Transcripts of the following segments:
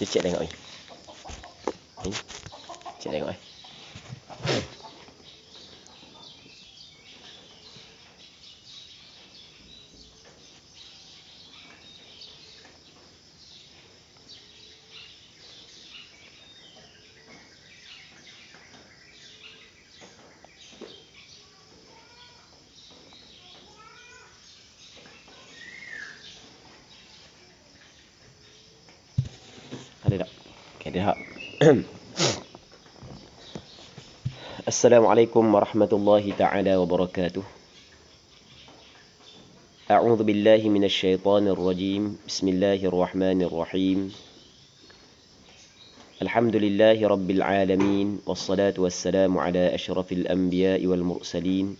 chứ chạy đánh ơi chạy đánh ơi السلام عليكم ورحمة الله تعالى وبركاته أعوذ بالله من الشيطان الرجيم بسم الله الرحمن الرحيم الحمد لله رب العالمين والصلاة والسلام على أشرف الأنبياء والمرسلين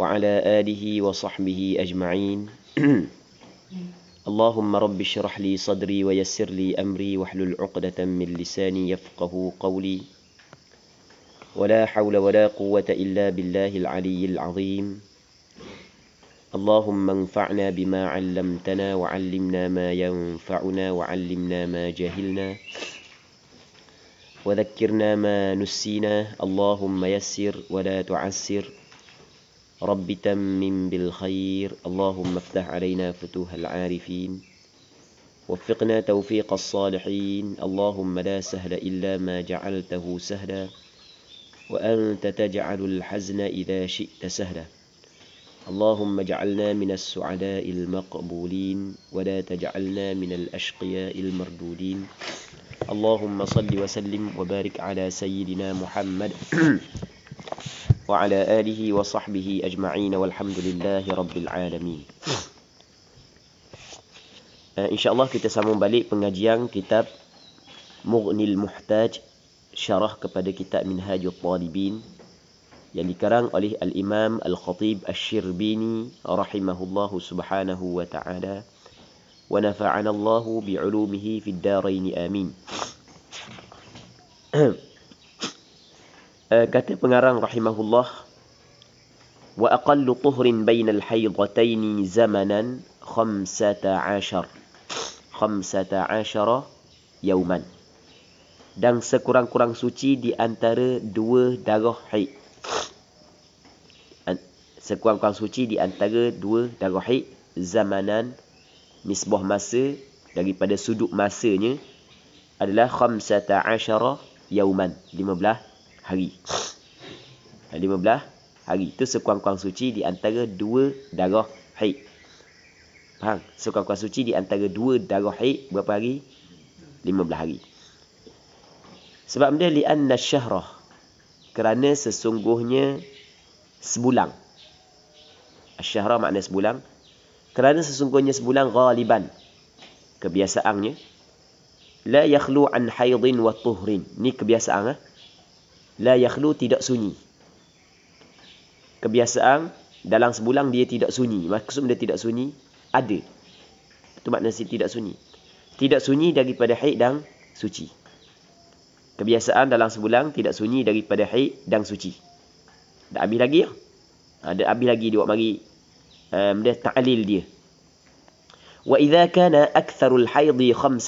وعلى آله وصحبه أجمعين اللهم رب اشرح لي صدري ويسر لي أمري واحلل عقدة من لساني يفقه قولي ولا حول ولا قوة إلا بالله العلي العظيم اللهم انفعنا بما علمتنا وعلمنا ما ينفعنا وعلمنا ما جهلنا وذكرنا ما نسينا اللهم يسر ولا تعسر رب تمم بالخير اللهم افتح علينا فتوح العارفين وفقنا توفيق الصالحين اللهم لا سهل إلا ما جعلته سهلا وأنت تجعل الحزن إذا شئت سهلا اللهم اجعلنا من السعداء المقبولين ولا تجعلنا من الأشقياء المردودين اللهم صل وسلم وبارك على سيدنا محمد وعلى آله وصحبه أجمعين والحمد لله رب العالمين InsyaAllah آه، kita sambung balik pengajian kitab Mughnil Muhtaj syarah kepada kitab Minhajul Talibin yang dikarang oleh Al-Imam Al-Khatib Asy-Syirbini rahimahullahu subhanahu wa ta'ala wa nafa'ana Allah bi'ulumihi fid darain amin. Kata pengarang rahimahullah wa aqallu tuhrin bainal haydatain zamanan 15 15 yawman dan sekurang-kurang suci di antara dua darah haid. Sekurang-kurang suci di antara dua darah haid zamanan misbah masa daripada sudut masanya adalah khamsata asyara yauman 15 hari 15 hari itu sekurang-kurang suci di antara dua darah haid faham sekurang-kurang suci di antara dua darah haid berapa hari 15 hari sebab dia li'anna syahrah. Kerana sesungguhnya sebulan. Syahrah maknanya sebulan. Kerana sesungguhnya sebulan ghaliban. Kebiasaannya. La yakhlu an haidin wa tuhrin. Ni kebiasaan. Ha? La yakhlu tidak sunyi. Kebiasaan dalam sebulan dia tidak sunyi. Maksud dia tidak sunyi ada. Itu maknanya tidak sunyi. Tidak sunyi daripada haid dan suci kebiasaan dalam sebulan tidak sunyi daripada haid dan suci. Dah habis lagi ah. Ha, dah habis lagi dia buat mari um, dia ta'lil dia. Wa idza kana aktsarul haidhi 15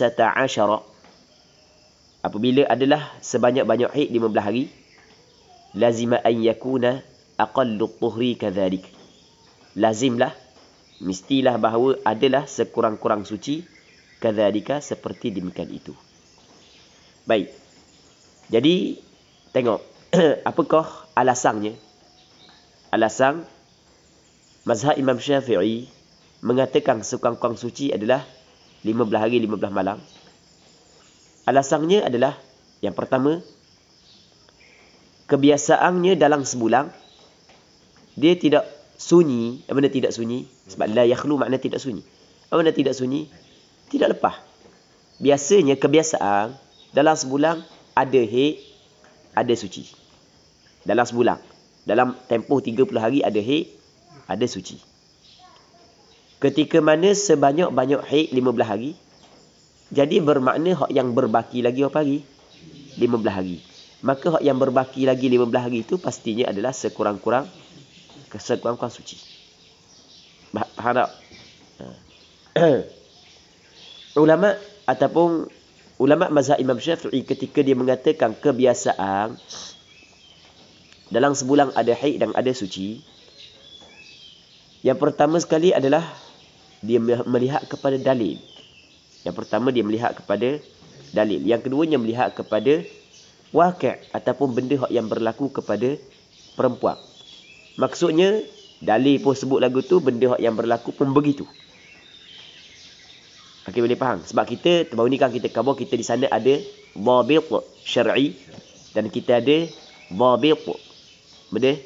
Apabila adalah sebanyak-banyak haid 15 hari lazima an yakuna aqallu tuhri kadhalik. Lazimlah mestilah bahawa adalah sekurang-kurang suci kadzalika seperti demikian itu. Baik. Jadi tengok apakah alasannya? Alasan mazhab Imam Syafi'i mengatakan sukan sukan suci adalah 15 hari 15 malam. Alasannya adalah yang pertama kebiasaannya dalam sebulan dia tidak sunyi, mana tidak sunyi? Sebab la yakhlu makna tidak sunyi. Apa tidak sunyi? Tidak lepas. Biasanya kebiasaan dalam sebulan ada haid, ada suci. Dalam sebulan. Dalam tempoh 30 hari ada haid, ada suci. Ketika mana sebanyak-banyak haid 15 hari. Jadi bermakna hak yang berbaki lagi berapa hari? 15 hari. Maka hak yang berbaki lagi 15 hari itu pastinya adalah sekurang-kurang sekurang-kurang suci. Faham tak? Ha. Ulama ataupun ulama mazhab Imam Syafi'i ketika dia mengatakan kebiasaan dalam sebulan ada haid dan ada suci. Yang pertama sekali adalah dia melihat kepada dalil. Yang pertama dia melihat kepada dalil. Yang kedua dia melihat kepada wakil ataupun benda yang berlaku kepada perempuan. Maksudnya dalil pun sebut lagu tu benda yang berlaku pun begitu. Okey boleh faham? Sebab kita terbaru ni kan kita kabur kita di sana ada dhabit syar'i dan kita ada dhabit benda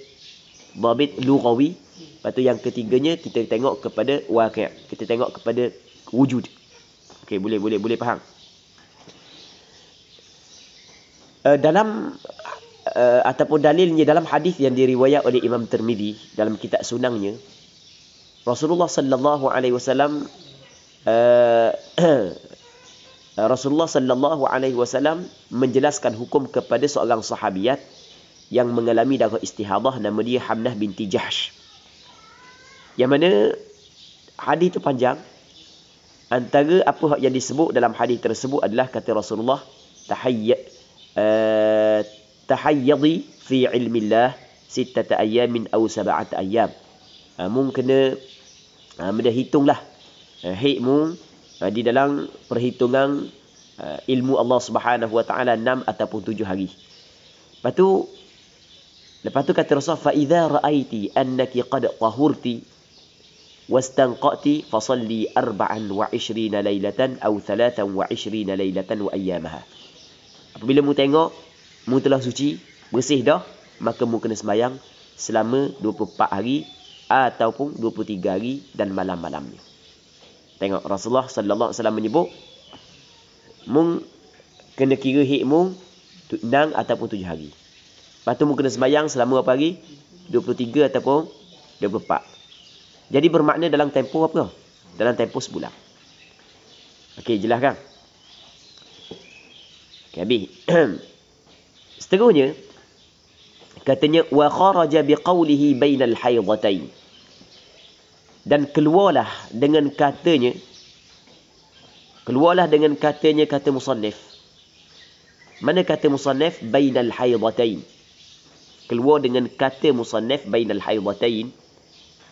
dhabit lugawi. Lepas tu yang ketiganya kita tengok kepada waqi'. Kita tengok kepada wujud. Okey boleh boleh boleh faham. Uh, dalam uh, ataupun dalilnya dalam hadis yang diriwayat oleh Imam Termedi dalam kitab sunangnya Rasulullah sallallahu alaihi wasallam Eh, Rasulullah sallallahu alaihi wasallam menjelaskan hukum kepada seorang sahabiat yang mengalami darah istihadah nama dia Hamnah binti Jahsh. Yang mana hadis itu panjang. Antara apa yang disebut dalam hadis tersebut adalah kata Rasulullah eh, tahayyadi fi ilmillah sittata ayyamin aw sab'ata ayyam. Ah, mungkin kena eh, uh, mudah hitunglah Eh, hikmu eh, di dalam perhitungan eh, ilmu Allah Subhanahu wa taala 6 ataupun 7 hari. Lepas tu lepas tu kata Rasul fa idza raaiti annaki qad tahurti wastanqati fasalli 24 lailatan aw 23 lailatan wa ayyamaha. Apabila mu tengok mu telah suci, bersih dah, maka mu kena sembahyang selama 24 hari ataupun 23 hari dan malam-malamnya. Tengok Rasulullah sallallahu alaihi wasallam menyebut mung kena kira hikmung tu nang ataupun tujuh hari. Lepas tu mung kena sembahyang selama berapa hari? 23 ataupun 24. Jadi bermakna dalam tempoh apa? Dalam tempoh sebulan. Okey, jelas kan? Okay, habis. Seterusnya, katanya, wa وَخَرَجَ بِقَوْلِهِ بَيْنَ الْحَيْضَتَيْنِ dan keluarlah dengan katanya keluarlah dengan katanya kata musannif mana kata musannif bainal haidatain keluar dengan kata musannif bainal haidatain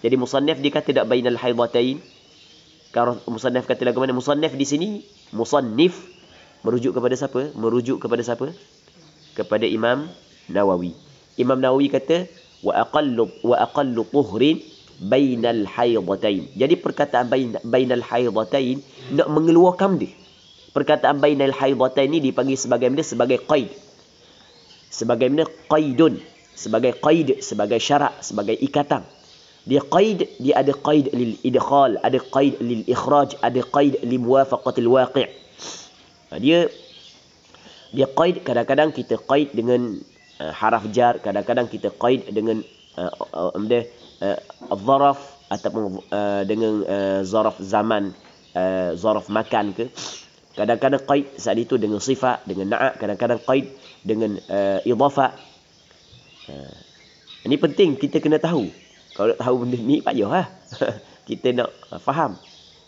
jadi musannif dia kata tak bainal haidatain kalau musannif kata lagu mana musannif di sini musannif merujuk kepada siapa merujuk kepada siapa kepada Imam Nawawi Imam Nawawi kata wa aqallu wa aqallu tuhrin bainal haidatain. Jadi perkataan bain, bainal haidatain nak mengeluarkan dia. Perkataan bainal haidatain ni dipanggil sebagai benda sebagai qaid. Sebagai benda qaidun, sebagai qaid, sebagai syarat, sebagai ikatan. Dia qaid, dia ada qaid lil idkhal, ada qaid lil ikhraj, ada qaid li muwafaqatil waqi'. Ha, dia dia qaid kadang-kadang kita qaid dengan uh, haraf jar, kadang-kadang kita qaid dengan uh, uh, uh, Uh, zaraf ataupun uh, dengan uh, zaraf zaman uh, zaraf makan ke kadang-kadang qaid saat itu dengan sifat dengan na'at kadang-kadang qaid dengan uh, idhafah uh, ini penting kita kena tahu kalau nak tahu benda ni payah lah kita nak uh, faham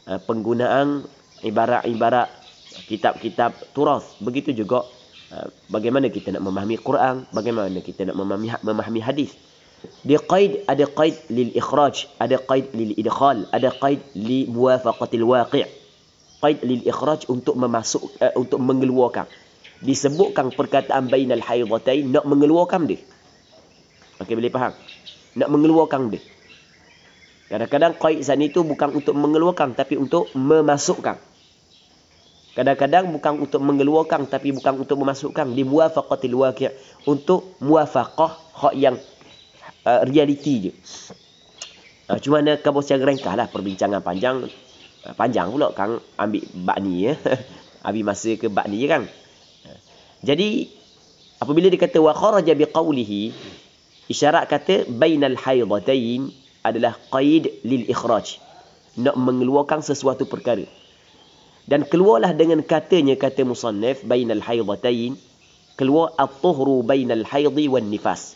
uh, penggunaan ibarat-ibarat kitab-kitab turas begitu juga uh, bagaimana kita nak memahami Quran bagaimana kita nak memahami hadis dia qaid ada qaid lil ikhraj, ada qaid lil idkhal, ada qaid li muwafaqatil waqi'. Qaid lil ikhraj untuk memasuk uh, untuk mengeluarkan. Disebutkan perkataan bainal haidatain nak mengeluarkan dia. Okey boleh faham? Nak mengeluarkan dia. Kadang-kadang qaid sana itu bukan untuk mengeluarkan tapi untuk memasukkan. Kadang-kadang bukan untuk mengeluarkan tapi bukan untuk memasukkan. Di muafaqatil waqi' untuk muafaqah hak yang Uh, realiti je. Uh, cuma nak kamu secara ringkas lah perbincangan panjang. Uh, panjang pula kan ambil bak ni ya. ambil masa ke bak ni je kan. Jadi apabila dia kata wa kharaja isyarat kata bainal haidatain adalah qaid lil ikhraj nak mengeluarkan sesuatu perkara dan keluarlah dengan katanya kata musannif bainal haidatain keluar at-tuhru bainal haidhi wan nifas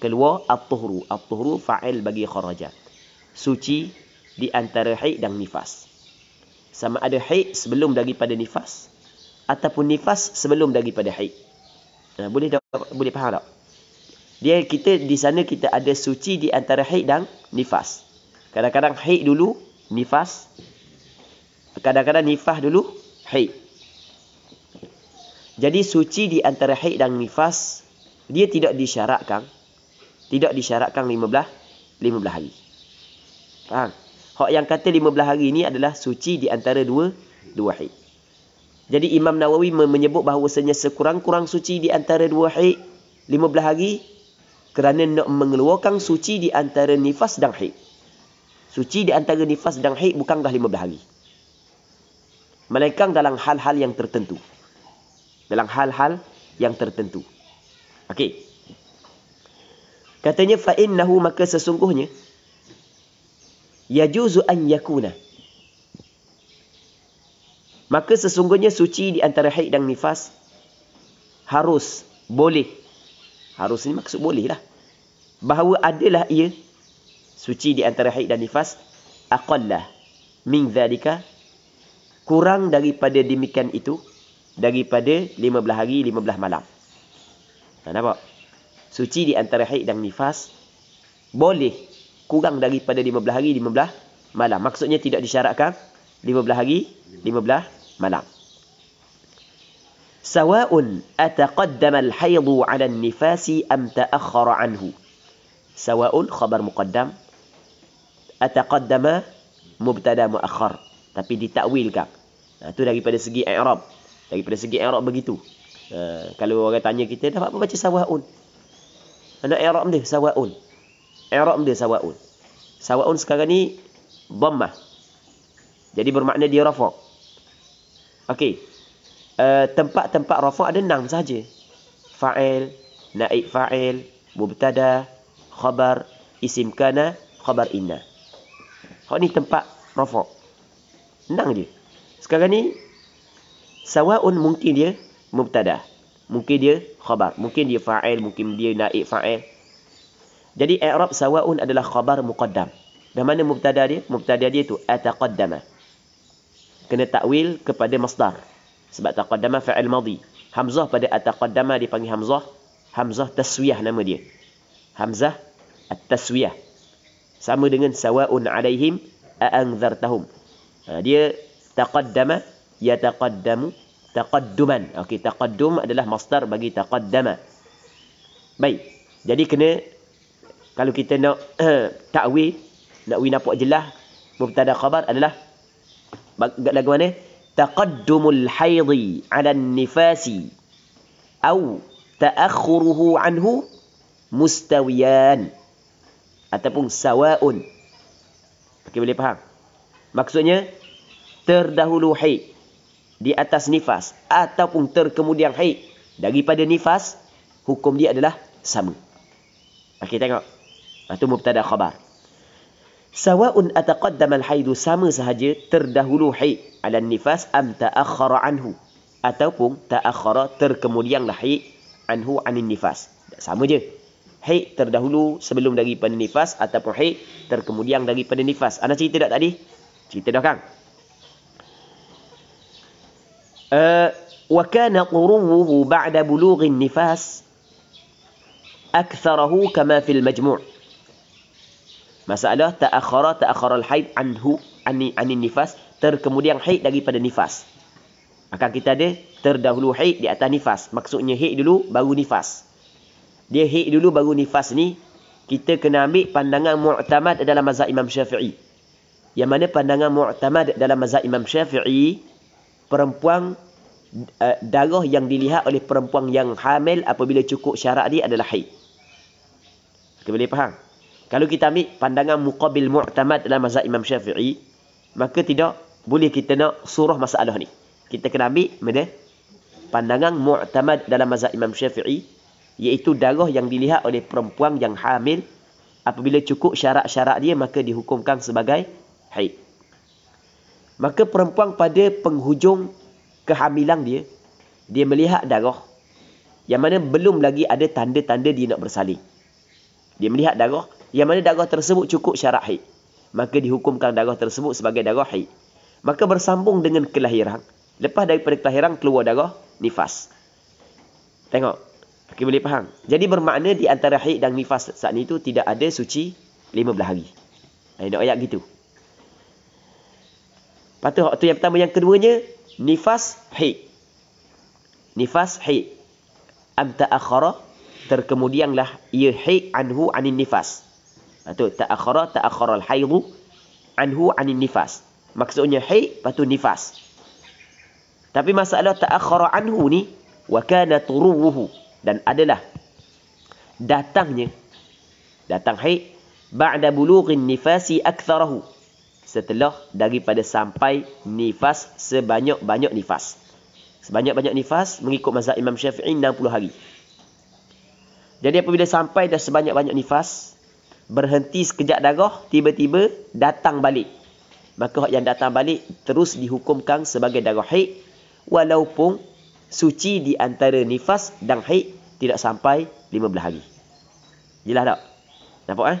keluar at-tuhru at-tuhru fa'il bagi kharajat suci di antara haid dan nifas sama ada haid sebelum daripada nifas ataupun nifas sebelum daripada haid nah, ha, boleh dah boleh faham tak dia kita di sana kita ada suci di antara haid dan nifas kadang-kadang haid dulu nifas kadang-kadang nifas dulu haid jadi suci di antara haid dan nifas dia tidak disyaratkan tidak disyaratkan 15 15 hari. Faham? Hak yang kata 15 hari ini adalah suci di antara dua dua haid. Jadi Imam Nawawi menyebut bahawasanya sekurang-kurang suci di antara dua haid 15 hari kerana nak mengeluarkan suci di antara nifas dan haid. Suci di antara nifas dan haid bukan dah 15 hari. Melainkan dalam hal-hal yang tertentu. Dalam hal-hal yang tertentu. Okey. Katanya fa innahu maka sesungguhnya yajuzu an yakuna. Maka sesungguhnya suci di antara haid dan nifas harus boleh. Harus ni maksud boleh lah Bahawa adalah ia suci di antara haid dan nifas aqallah min zalika kurang daripada demikian itu daripada 15 hari 15 malam. Tak nampak? suci di antara haid dan nifas boleh kurang daripada 15 hari 15 malam maksudnya tidak disyaratkan 15 hari 15 malam sawa'un ataqaddama al-hayd 'ala an-nifas am ta'akhkhara 'anhu sawa'un khabar muqaddam ataqaddama mubtada mu'akhkhar tapi ditakwilkan nah, ha, itu daripada segi i'rab daripada segi i'rab begitu uh, kalau orang tanya kita dapat apa baca sawa'un mana i'rab dia sawaun. I'rab dia sawaun. Sawaun sekarang ni bamma. Jadi bermakna dia rafa'. Okey. Eh, tempat-tempat uh, rafa' ada enam sahaja. Fa'il, naik fa'il, mubtada, khabar, isim kana, khabar inna. Hak ni tempat rafa'. Enam je. Sekarang ni sawaun mungkin dia mubtada'. Mungkin dia khabar. Mungkin dia fa'il. Mungkin dia naik fa'il. Jadi, Arab sawa'un adalah khabar muqaddam. Dan mana mubtada dia? Mubtada dia itu. Ataqaddama. Kena takwil kepada masdar. Sebab taqaddama fa'il madhi. Hamzah pada ataqaddama dipanggil Hamzah. Hamzah taswiyah nama dia. Hamzah at-taswiyah. Sama dengan sawa'un alaihim a'angzartahum. Ha, dia taqaddama yataqaddamu taqadduman okey taqaddum adalah masdar bagi taqaddama baik jadi kena kalau kita nak takwil nak wi nampak jelas mubtada khabar adalah bagaimana taqaddumul haidhi 'ala an-nifasi atau ta'akhuruhu 'anhu mustawiyan ataupun sawa'un okey boleh faham maksudnya terdahulu haid di atas nifas ataupun terkemudian haid daripada nifas hukum dia adalah sama. kita tengok. Itu mubtada khabar. Sawa'un ataqaddama al-haid sama sahaja terdahulu haid ala nifas am ta'akhkhara anhu ataupun ta'akhkhara terkemudianlah haid anhu anin nifas. Sama je. Haid terdahulu sebelum daripada nifas ataupun haid terkemudian daripada nifas. Ana cerita tak tadi? Cerita dah kang. وكان قروه بعد بلوغ النفاس أكثره كما في المجموع مسألة تأخر تأخر الحيض عنه عن عن النفاس terkemudian haid daripada nifas. Maka kita ada terdahulu haid di atas nifas. Maksudnya haid dulu baru nifas. Dia haid dulu baru nifas ni kita kena ambil pandangan mu'tamad dalam mazhab Imam Syafi'i. Yang mana pandangan mu'tamad dalam mazhab Imam Syafi'i perempuan uh, darah yang dilihat oleh perempuan yang hamil apabila cukup syarat dia adalah haid. Kita boleh faham? Kalau kita ambil pandangan muqabil mu'tamad dalam mazhab Imam Syafi'i, maka tidak boleh kita nak suruh masalah ni. Kita kena ambil mana? Pandangan mu'tamad dalam mazhab Imam Syafi'i, iaitu darah yang dilihat oleh perempuan yang hamil, apabila cukup syarat-syarat dia, maka dihukumkan sebagai haid. Maka perempuan pada penghujung kehamilan dia, dia melihat darah yang mana belum lagi ada tanda-tanda dia nak bersalin. Dia melihat darah yang mana darah tersebut cukup syarat haid. Maka dihukumkan darah tersebut sebagai darah haid. Maka bersambung dengan kelahiran. Lepas daripada kelahiran keluar darah nifas. Tengok. Okey boleh faham. Jadi bermakna di antara haid dan nifas saat itu tidak ada suci 15 hari. Ayat ayat gitu. Lepas tu, tu yang pertama yang keduanya nifas hi, Nifas hi, Am ta'akhara terkemudianlah ia haid anhu anin nifas. Atau ta'akhara ta'akhara al-haidu anhu anin nifas. Maksudnya haid patu nifas. Tapi masalah ta'akhara anhu ni wa kana turuwuhu dan adalah datangnya datang hi, ba'da bulughin nifasi aktharahu setelah daripada sampai nifas sebanyak-banyak nifas. Sebanyak-banyak nifas mengikut mazhab Imam Syafi'i 60 hari. Jadi apabila sampai dah sebanyak-banyak nifas, berhenti sekejap darah, tiba-tiba datang balik. Maka yang datang balik terus dihukumkan sebagai darah haid walaupun suci di antara nifas dan haid tidak sampai 15 hari. Jelas tak? Nampak eh?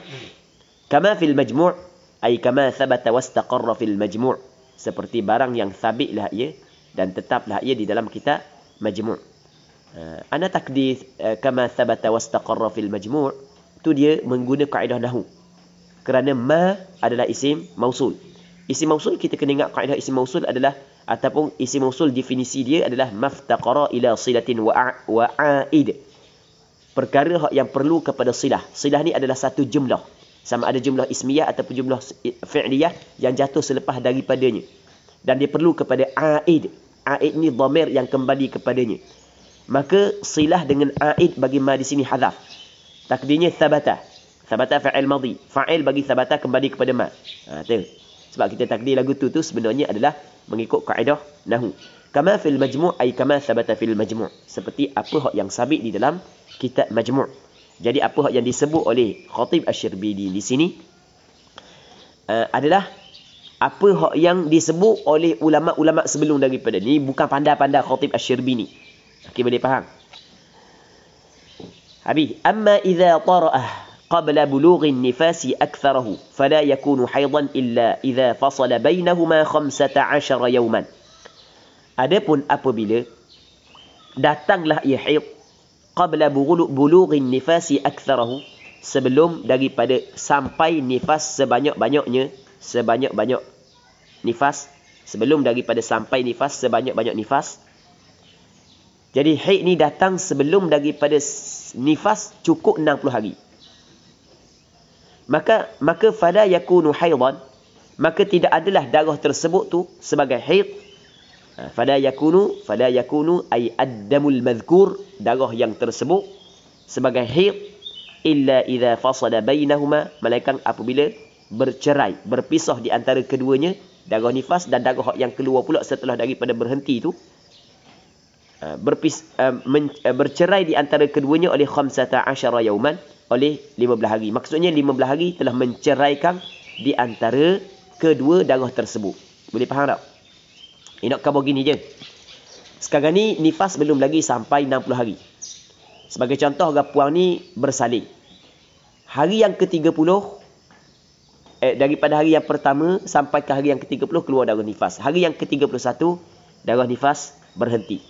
Kama fil majmu' ai kama thabata wastaqarra fil majmu' seperti barang yang sabitlah ia dan tetaplah ia di dalam kita majmu' ah, ana takdith eh, uh, kama thabata wastaqarra fil majmu' tu dia menggunakan kaedah nahu kerana ma adalah isim mausul isim mausul kita kena ingat kaedah isim mausul adalah ataupun isim mausul definisi dia adalah maftaqara ila silatin wa wa'aid perkara yang perlu kepada silah silah ni adalah satu jumlah sama ada jumlah ismiyah ataupun jumlah fi'liyah yang jatuh selepas daripadanya dan dia perlu kepada a'id a'id ni dhamir yang kembali kepadanya maka silah dengan a'id bagi ma di sini hadaf takdirnya thabata thabata fa'il madhi fa'il bagi thabata kembali kepada ma ha, sebab kita takdir lagu tu tu sebenarnya adalah mengikut kaedah nahu kama fil majmu' ay kama thabata fil majmu' seperti apa yang sabit di dalam kitab majmu' Jadi apa yang disebut oleh Khatib Ashirbidi di sini uh, adalah apa yang disebut oleh ulama-ulama sebelum daripada ni bukan pandai-pandai Khatib Ashirbini. Okey boleh faham? Abi, amma idza tara'ah qabla bulugh nifasi nifas aktharahu fala yakunu haydan illa idza fasala bainahuma 15 yawman. Adapun apabila datanglah ia haid qabla bulughin nifasi aktharahu sebelum daripada sampai nifas sebanyak-banyaknya sebanyak-banyak nifas sebelum daripada sampai nifas sebanyak-banyak nifas jadi haid ni datang sebelum daripada nifas cukup 60 hari maka maka fada yakunu haidan maka tidak adalah darah tersebut tu sebagai haid fada yakunu fada yakunu ay addamul madhkur darah yang tersebut sebagai hid illa idza fasada bainahuma malaikat apabila bercerai berpisah di antara keduanya darah nifas dan darah yang keluar pula setelah daripada berhenti itu ah, berpis, ah, men, ah, bercerai di antara keduanya oleh khamsata asyara yauman oleh belah hari maksudnya lima belah hari telah menceraikan di antara kedua darah tersebut boleh faham tak Enok kabur gini je. Sekarang ni nifas belum lagi sampai 60 hari. Sebagai contoh orang puang ni bersalin. Hari yang ke-30 eh, daripada hari yang pertama sampai ke hari yang ke-30 keluar darah nifas. Hari yang ke-31 darah nifas berhenti.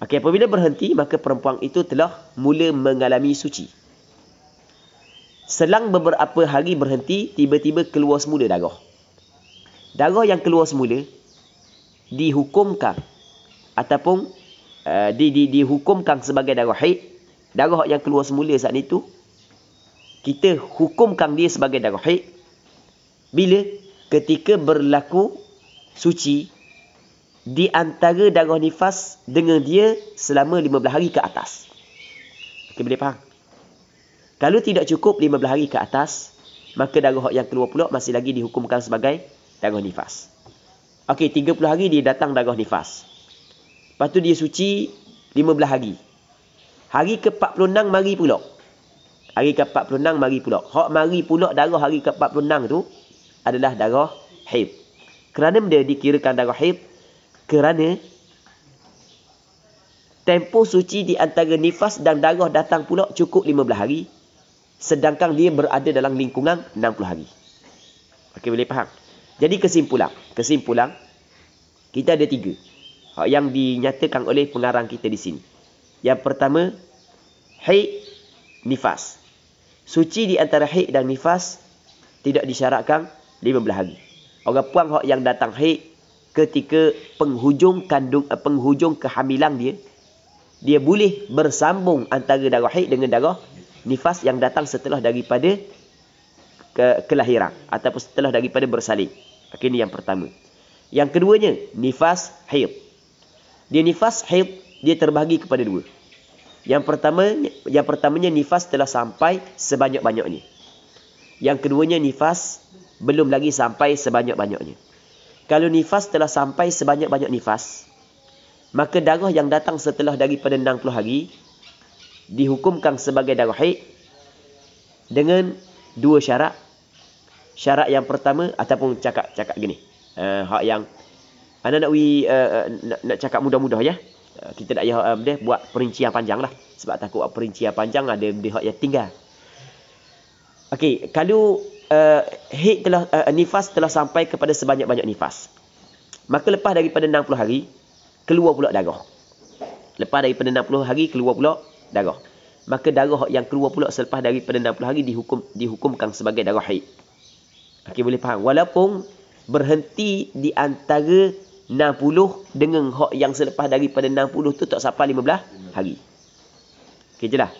Okay, apabila berhenti maka perempuan itu telah mula mengalami suci. Selang beberapa hari berhenti, tiba-tiba keluar semula darah. Darah yang keluar semula dihukumkan ataupun uh, di, di, dihukumkan sebagai darah haid darah yang keluar semula saat itu kita hukumkan dia sebagai darah haid bila ketika berlaku suci di antara darah nifas dengan dia selama 15 hari ke atas. Okay, boleh faham? Kalau tidak cukup 15 hari ke atas, maka darah yang keluar pula masih lagi dihukumkan sebagai darah nifas. Okey, 30 hari dia datang darah nifas. Lepas tu dia suci 15 hari. Hari ke-46 mari pula. Hari ke-46 mari pula. Hak mari pula darah hari ke-46 tu adalah darah haid. Kerana dia dikirakan darah haid? Kerana tempoh suci di antara nifas dan darah datang pula cukup 15 hari. Sedangkan dia berada dalam lingkungan 60 hari. Okey, boleh faham? Jadi kesimpulan, kesimpulan kita ada tiga yang dinyatakan oleh pengarang kita di sini. Yang pertama, haid nifas. Suci di antara haid dan nifas tidak disyaratkan 15 hari. Orang puan yang datang haid ketika penghujung kandung eh, penghujung kehamilan dia dia boleh bersambung antara darah haid dengan darah nifas yang datang setelah daripada ke kelahiran ataupun setelah daripada bersalin. Okay, ini yang pertama. Yang keduanya, nifas haid. Dia nifas haid, dia terbagi kepada dua. Yang pertama, yang pertamanya nifas telah sampai sebanyak-banyaknya. Yang keduanya nifas belum lagi sampai sebanyak-banyaknya. Kalau nifas telah sampai sebanyak-banyak nifas, maka darah yang datang setelah daripada 60 hari dihukumkan sebagai darah haid dengan dua syarat syarat yang pertama ataupun cakap-cakap gini. Uh, hak yang anda nak we uh, eh, nak, nak cakap mudah-mudah ya. Uh, kita nak ya um, dia buat perincian panjang lah. Sebab takut buat perincian panjang ada dia hak yang tinggal. Okey, kalau uh, hid telah uh, nifas telah sampai kepada sebanyak-banyak nifas. Maka lepas daripada 60 hari keluar pula darah. Lepas daripada 60 hari keluar pula darah. Maka darah yang keluar pula selepas daripada 60 hari dihukum dihukumkan sebagai darah haid. Okey boleh faham. Walaupun berhenti di antara 60 dengan hak yang selepas daripada 60 tu tak sampai 15 hari. Okey jelah.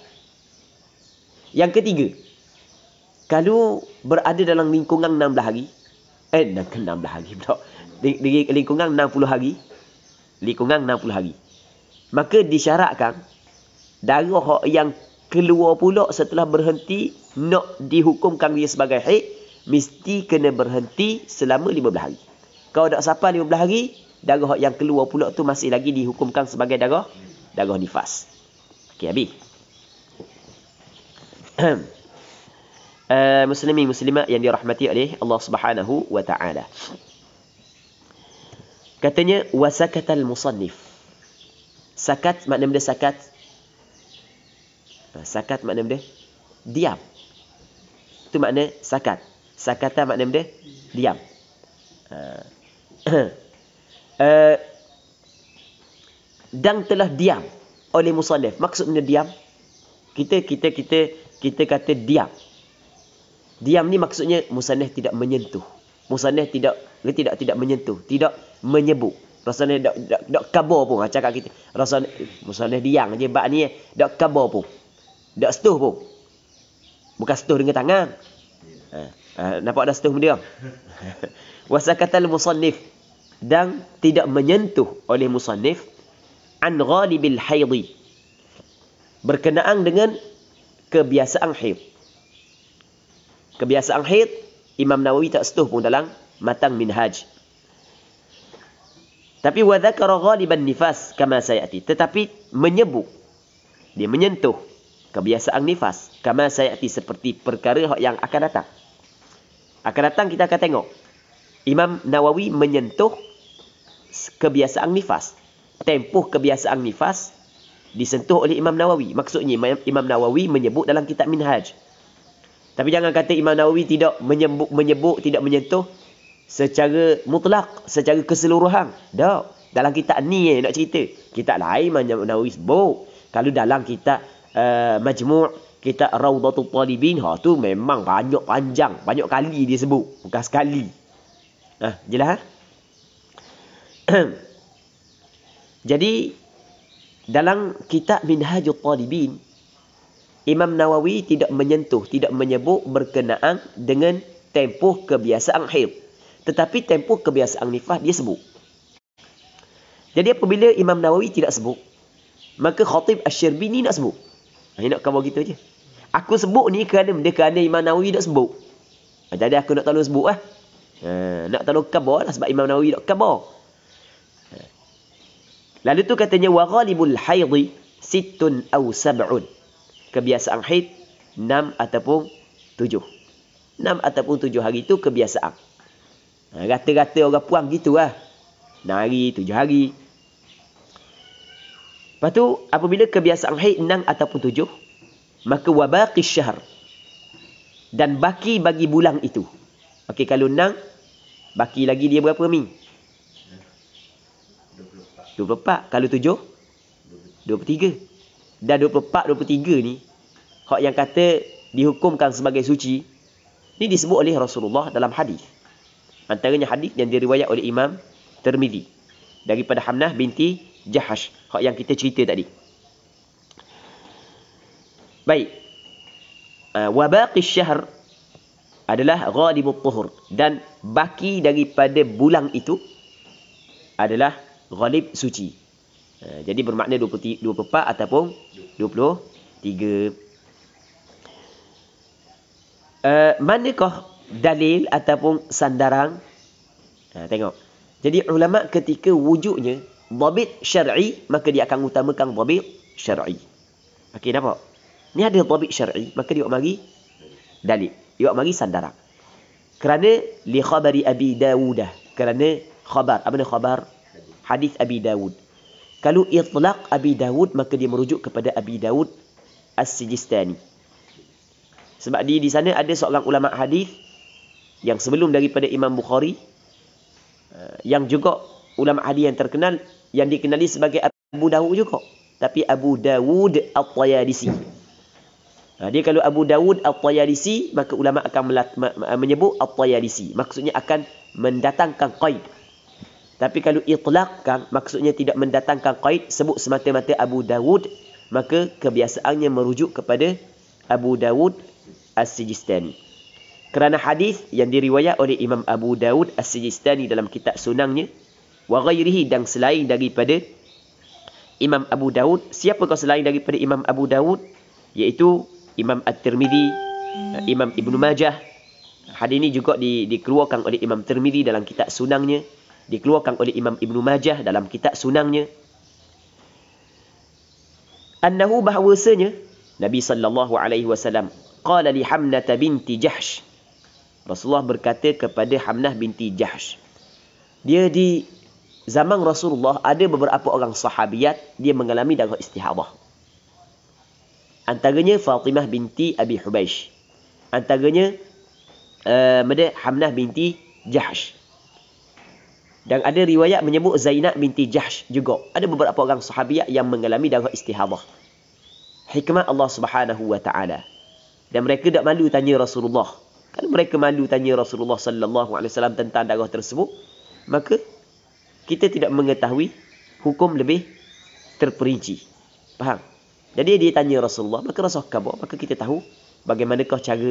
Yang ketiga. Kalau berada dalam lingkungan 16 hari, eh nak 16 hari pula. Di, di lingkungan 60 hari, lingkungan 60 hari. Maka disyaratkan darah yang keluar pula setelah berhenti nak dihukumkan dia sebagai haid mesti kena berhenti selama 15 hari. Kalau tak sampai 15 hari, darah yang keluar pula tu masih lagi dihukumkan sebagai darah darah nifas. Okey, habis. uh, muslimin muslimat yang dirahmati oleh Allah Subhanahu wa taala. Katanya wasakatal musannif. Sakat makna benda sakat. Ha, sakat makna benda diam. Itu makna sakat. Sakata makna dia diam. Uh, ha. eh, dan telah diam oleh musallif. Maksudnya diam. Kita kita kita kita kata diam. Diam ni maksudnya musannif tidak menyentuh. Musannif tidak dia tidak tidak menyentuh, tidak menyebut. Rasanya dak dak dak kabar pun macam ha, kita. Rasanya musannif diam aje bab ni eh. dak kabar pun. Dak setuh pun. Bukan setuh dengan tangan. Yeah. Ha. Ha, nampak dah setuh dia. Wasakatal musannif dan tidak menyentuh oleh musannif an ghalibil haidhi. Berkenaan dengan kebiasaan haid. Kebiasaan haid Imam Nawawi tak setuh pun dalam matang minhaj. Tapi wa dhakara ghaliban nifas kama sayati. Tetapi menyebut dia menyentuh kebiasaan nifas kama sayati seperti perkara yang akan datang. Akan datang kita akan tengok. Imam Nawawi menyentuh kebiasaan nifas. Tempuh kebiasaan nifas disentuh oleh Imam Nawawi. Maksudnya Imam Nawawi menyebut dalam kitab Minhaj. Tapi jangan kata Imam Nawawi tidak menyebut, menyebut tidak menyentuh secara mutlak, secara keseluruhan. Tak. Dalam kitab ni eh, nak cerita. Kitab lain Imam Nawawi sebut. Kalau dalam kitab uh, majmu' Kita Raudatul Talibin ha tu memang banyak panjang banyak kali dia sebut bukan sekali ha jelas ha? jadi dalam kitab Minhajul Talibin Imam Nawawi tidak menyentuh tidak menyebut berkenaan dengan tempoh kebiasaan haid tetapi tempoh kebiasaan nifas dia sebut jadi apabila Imam Nawawi tidak sebut maka khatib Asy-Syarbini nak sebut hanya nak kawal kita je. Aku sebut ni kerana benda kerana Imam Nawawi nak sebut. Jadi aku nak tolong sebut lah. Ha, nak tolong kabar lah sebab Imam Nawawi nak kabar. Ha. Lalu tu katanya wa ghalibul haid sittun aw Kebiasaan haid 6 ataupun 7. 6 ataupun 7 hari tu kebiasaan. Ha, rata-rata orang puang gitu gitulah. Nari 7 hari, Lepas tu, apabila kebiasaan haid enam ataupun tujuh, maka wabaqis syahr. Dan baki bagi bulan itu. Okey, kalau enam, baki lagi dia berapa ming? 24. Kalau tujuh? 23. Dan 24, 23 ni, hak yang kata dihukumkan sebagai suci, ni disebut oleh Rasulullah dalam hadis. Antaranya hadis yang diriwayat oleh Imam Termidi. Daripada Hamnah binti Jahash hak yang kita cerita tadi. Baik. Ah, wa baqi syahr adalah ghalibut tuhur dan baki daripada bulan itu adalah ghalib suci. Ah, jadi bermakna 20, 24 ataupun 23. Uh, ah, manakah dalil ataupun sandaran? Uh, tengok. Jadi ulama ketika wujudnya dhabit syar'i maka dia akan utamakan dhabit syar'i okey nampak ni ada dhabit syar'i maka dia mari dalil dia mari sandaran kerana li khabari abi daudah kerana khabar apa ni khabar hadis abi Dawud. kalau itlaq abi Dawud, maka dia merujuk kepada abi Dawud as-sijistani sebab di di sana ada seorang ulama hadis yang sebelum daripada Imam Bukhari eh, yang juga ulama hadis yang terkenal yang dikenali sebagai Abu Dawud juga. Tapi Abu Dawud At-Tayalisi. Ha, dia kalau Abu Dawud Al tayalisi maka ulama akan menyebut Al tayalisi Maksudnya akan mendatangkan qaid. Tapi kalau itlaqkan, maksudnya tidak mendatangkan qaid, sebut semata-mata Abu Dawud, maka kebiasaannya merujuk kepada Abu Dawud As-Sijistani. Kerana hadis yang diriwayat oleh Imam Abu Dawud As-Sijistani dalam kitab sunangnya, wa ghairihi dan selain daripada Imam Abu Daud siapakah selain daripada Imam Abu Daud iaitu Imam At-Tirmizi eh, Imam Ibn Majah hadis ini juga di, dikeluarkan oleh Imam Tirmizi dalam kitab sunangnya dikeluarkan oleh Imam Ibn Majah dalam kitab sunangnya annahu bahwasanya Nabi sallallahu alaihi wasallam qala li Hamnah binti Jahsh Rasulullah berkata kepada Hamnah binti Jahsh dia di zaman Rasulullah ada beberapa orang sahabiat dia mengalami darah istihabah. Antaranya Fatimah binti Abi Hubaysh. Antaranya uh, Hamnah binti Jahsh. Dan ada riwayat menyebut Zainab binti Jahsh juga. Ada beberapa orang sahabiat yang mengalami darah istihabah. Hikmah Allah Subhanahu wa taala. Dan mereka tak malu tanya Rasulullah. Kalau mereka malu tanya Rasulullah sallallahu alaihi wasallam tentang darah tersebut, maka kita tidak mengetahui hukum lebih terperinci. Faham? Jadi dia tanya Rasulullah, maka Rasulullah kabar, maka kita tahu bagaimanakah cara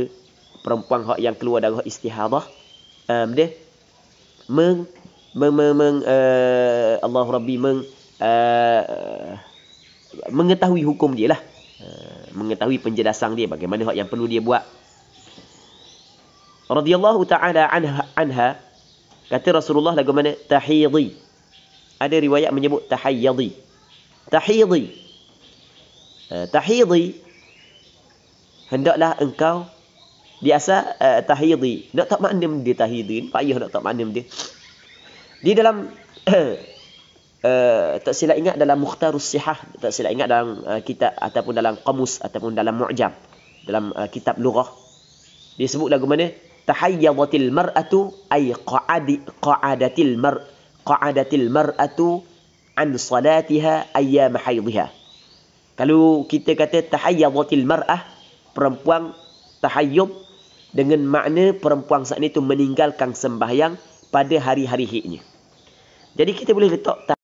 perempuan yang keluar dari istihadah um, dia meng, meng, meng, meng uh, Allah Rabbi meng, uh, mengetahui hukum dia lah. Uh, mengetahui penjelasan dia bagaimana yang perlu dia buat radhiyallahu ta'ala anha, anha Kata Rasulullah lagu mana? Tahidhi. Ada riwayat menyebut tahayyadhi. Tahidhi. Eh, tahidhi. Hendaklah engkau. Biasa uh, tahidhi. Nak tak makna dia tahidhi. Payah nak tak makna dia. Di dalam... uh, tak silap ingat dalam Mukhtarus Sihah. Tak silap ingat dalam uh, kitab ataupun dalam kamus ataupun dalam Mu'jam. Dalam uh, kitab Lurah. Dia sebut lagu mana? tahayyadatil mar'atu ay qa'adi qa'adatil mar qa'adatil mar'atu an salatiha ayyam haydiha kalau kita kata tahayyadatil mar'ah perempuan tahayyud dengan makna perempuan saat itu meninggalkan sembahyang pada hari-hari hidnya jadi kita boleh letak